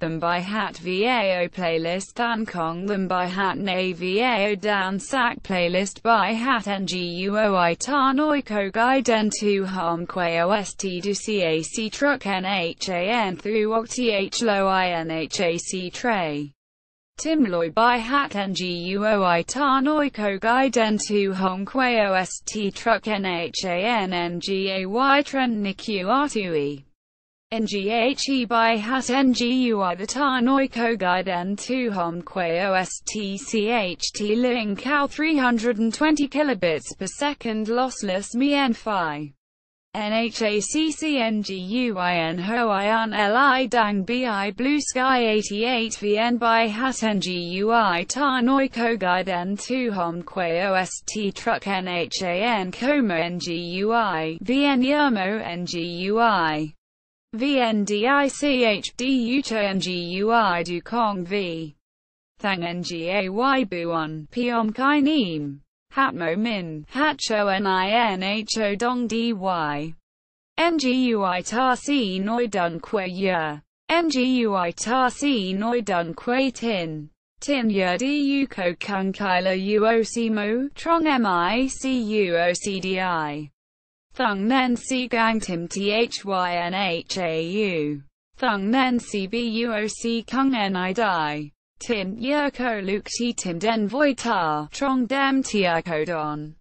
them by hat VAO playlist Than Kong them by hat Na VAO Dan sack playlist by hat NGUOI Tan Oi guide Den Tu Harm Quay OST Du CAC Truck NHAN Through Oct Lo INHAC Tray Timloi by hat nguoi n2 hong hongkwei ost truck nhanngay ngay tren niku artui. NGHE by hat nguoi the guide n Den Tu Hom Kwe cht Ling Cow 320 kilobits per second lossless Mien Phi. NHACCNGUIN Hoian Li Dang Bi Blue Sky 88 VN By N G U I Ta Noi Kogai Den Tu Hom Kwe OST Truck NHAN Koma NGUI VN Yermo NGUI VNDICHD Ucha NGUI Dukong V Thang NGAY Buon Piom Kai Hatmo Min, Hatcho Ninho Dong Dy. Ngui Ta Si Noi Dun Que Ye. Ngui Ta Si Noi Dun Que Tin. Tin Yer Du Ko Kung Kila Uoc Mo, Trong m i c u o c d i Ocdi. Thung Nen Si Gang Tim Thynhau. Thung Nen Si Kung Ni Tin yerko luk ti tim den voi tar, trong dem tierko don.